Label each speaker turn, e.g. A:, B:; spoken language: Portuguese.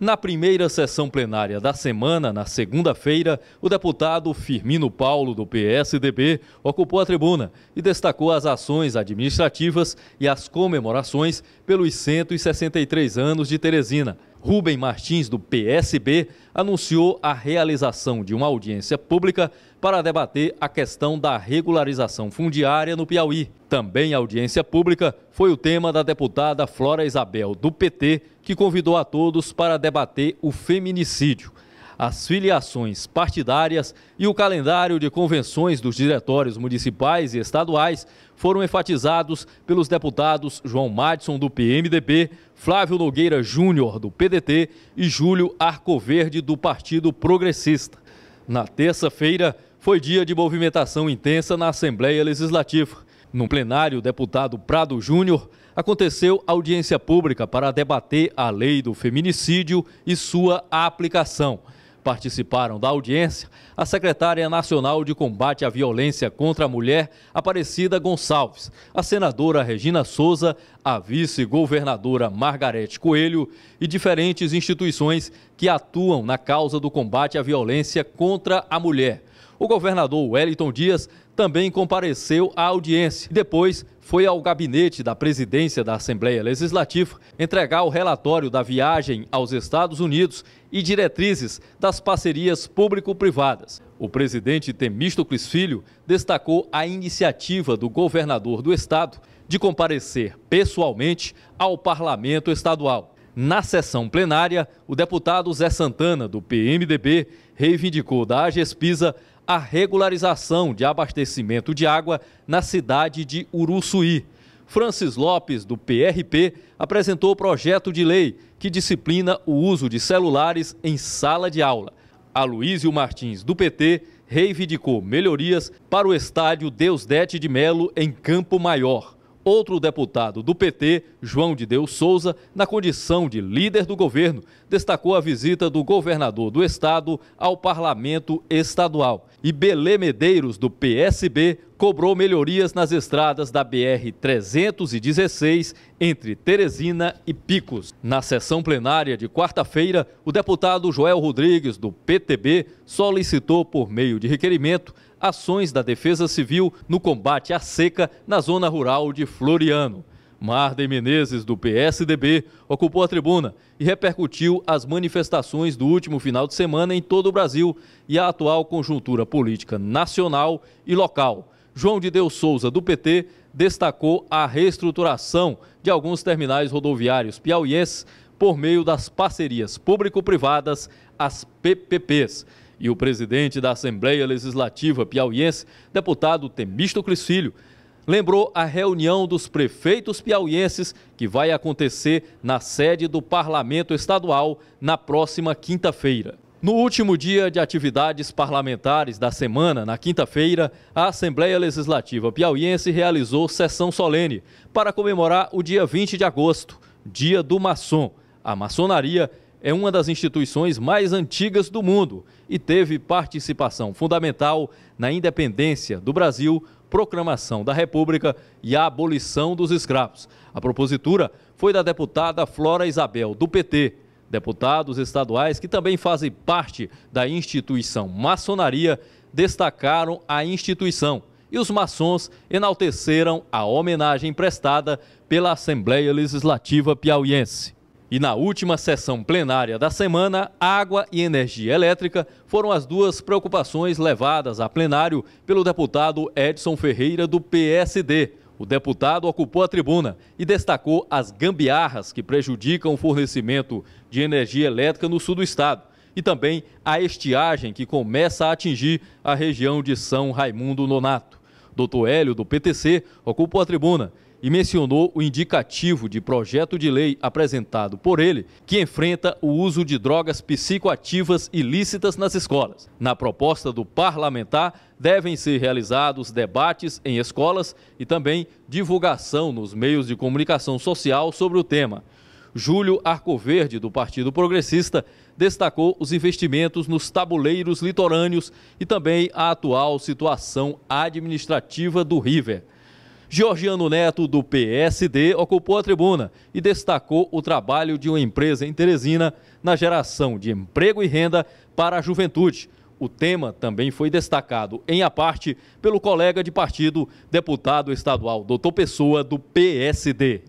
A: Na primeira sessão plenária da semana, na segunda-feira, o deputado Firmino Paulo, do PSDB, ocupou a tribuna e destacou as ações administrativas e as comemorações pelos 163 anos de Teresina Rubem Martins, do PSB, anunciou a realização de uma audiência pública para debater a questão da regularização fundiária no Piauí. Também audiência pública foi o tema da deputada Flora Isabel, do PT, que convidou a todos para debater o feminicídio as filiações partidárias e o calendário de convenções dos diretórios municipais e estaduais foram enfatizados pelos deputados João Madison, do PMDB, Flávio Nogueira Júnior, do PDT e Júlio Arcoverde, do Partido Progressista. Na terça-feira, foi dia de movimentação intensa na Assembleia Legislativa. No plenário, o deputado Prado Júnior aconteceu audiência pública para debater a lei do feminicídio e sua aplicação. Participaram da audiência a secretária nacional de combate à violência contra a mulher, Aparecida Gonçalves, a senadora Regina Souza, a vice-governadora Margarete Coelho e diferentes instituições que atuam na causa do combate à violência contra a mulher. O governador Wellington Dias também compareceu à audiência. Depois, foi ao gabinete da presidência da Assembleia Legislativa entregar o relatório da viagem aos Estados Unidos e diretrizes das parcerias público-privadas. O presidente Temístocles Filho destacou a iniciativa do governador do estado de comparecer pessoalmente ao parlamento estadual. Na sessão plenária, o deputado Zé Santana, do PMDB, reivindicou da Agespisa a regularização de abastecimento de água na cidade de Uruçuí. Francis Lopes, do PRP, apresentou o projeto de lei que disciplina o uso de celulares em sala de aula. Aloísio Martins, do PT, reivindicou melhorias para o estádio Deusdete de Melo, em Campo Maior outro deputado do PT, João de Deus Souza, na condição de líder do governo, destacou a visita do governador do estado ao parlamento estadual. E Belê Medeiros, do PSB, cobrou melhorias nas estradas da BR-316 entre Teresina e Picos. Na sessão plenária de quarta-feira, o deputado Joel Rodrigues, do PTB, solicitou, por meio de requerimento, ações da Defesa Civil no combate à seca na zona rural de Floriano. Marden Menezes, do PSDB, ocupou a tribuna e repercutiu as manifestações do último final de semana em todo o Brasil e a atual conjuntura política nacional e local. João de Deus Souza, do PT, destacou a reestruturação de alguns terminais rodoviários piauienses por meio das parcerias público-privadas, as PPPs e o presidente da Assembleia Legislativa piauiense, deputado Temístocles Filho, lembrou a reunião dos prefeitos piauienses que vai acontecer na sede do Parlamento Estadual na próxima quinta-feira. No último dia de atividades parlamentares da semana, na quinta-feira, a Assembleia Legislativa Piauiense realizou sessão solene para comemorar o dia 20 de agosto, Dia do Maçom, a maçonaria é uma das instituições mais antigas do mundo e teve participação fundamental na independência do Brasil, proclamação da República e a abolição dos escravos. A propositura foi da deputada Flora Isabel, do PT. Deputados estaduais que também fazem parte da instituição maçonaria destacaram a instituição e os maçons enalteceram a homenagem prestada pela Assembleia Legislativa Piauiense. E na última sessão plenária da semana, água e energia elétrica foram as duas preocupações levadas a plenário pelo deputado Edson Ferreira, do PSD. O deputado ocupou a tribuna e destacou as gambiarras que prejudicam o fornecimento de energia elétrica no sul do estado e também a estiagem que começa a atingir a região de São Raimundo Nonato. Doutor Hélio, do PTC, ocupou a tribuna e mencionou o indicativo de projeto de lei apresentado por ele que enfrenta o uso de drogas psicoativas ilícitas nas escolas. Na proposta do parlamentar, devem ser realizados debates em escolas e também divulgação nos meios de comunicação social sobre o tema. Júlio Arcoverde, do Partido Progressista, destacou os investimentos nos tabuleiros litorâneos e também a atual situação administrativa do River. Georgiano Neto, do PSD, ocupou a tribuna e destacou o trabalho de uma empresa em Teresina na geração de emprego e renda para a juventude. O tema também foi destacado, em a parte, pelo colega de partido, deputado estadual Doutor Pessoa, do PSD.